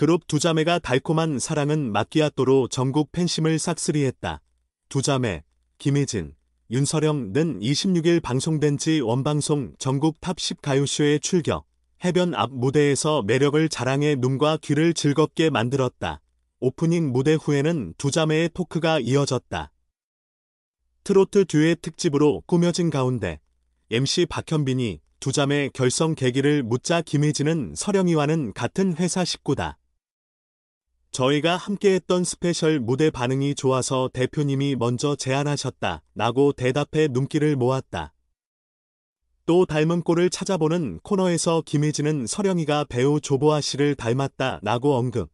그룹 두 자매가 달콤한 사랑은 마끼아또로 전국 팬심을 싹쓸이했다. 두 자매, 김혜진, 윤서령는 26일 방송된 지 원방송 전국 탑 10 가요쇼에 출격, 해변 앞 무대에서 매력을 자랑해 눈과 귀를 즐겁게 만들었다. 오프닝 무대 후에는 두 자매의 토크가 이어졌다. 트로트 듀의 특집으로 꾸며진 가운데 MC 박현빈이 두 자매 결성 계기를 묻자 김혜진은 서령이와는 같은 회사 식구다. 저희가 함께했던 스페셜 무대 반응이 좋아서 대표님이 먼저 제안하셨다. 라고 대답해 눈길을 모았다. 또 닮은 꼴을 찾아보는 코너에서 김혜진은 서령이가 배우 조보아 씨를 닮았다. 라고 언급.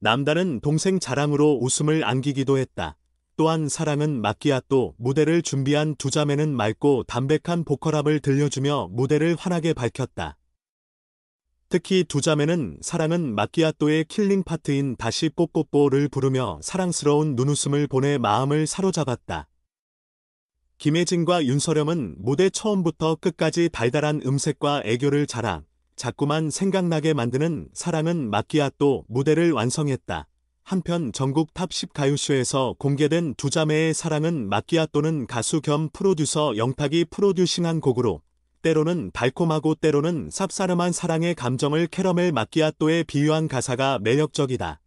남다른 동생 자랑으로 웃음을 안기기도 했다. 또한 사랑은 마끼아또 무대를 준비한 두 자매는 맑고 담백한 보컬함을 들려주며 무대를 환하게 밝혔다. 특히 두 자매는 사랑은 마끼아또의 킬링 파트인 다시 뽀뽀뽀를 부르며 사랑스러운 눈웃음을 보내 마음을 사로잡았다. 김혜진과 윤서렴은 무대 처음부터 끝까지 달달한 음색과 애교를 자랑, 자꾸만 생각나게 만드는 사랑은 마끼아또 무대를 완성했다. 한편 전국 탑10 가요쇼에서 공개된 두 자매의 사랑은 마끼아또는 가수 겸 프로듀서 영탁이 프로듀싱한 곡으로 때로는 달콤하고 때로는 쌉싸름한 사랑의 감정을 캐러멜 마끼아또에 비유한 가사가 매력적이다.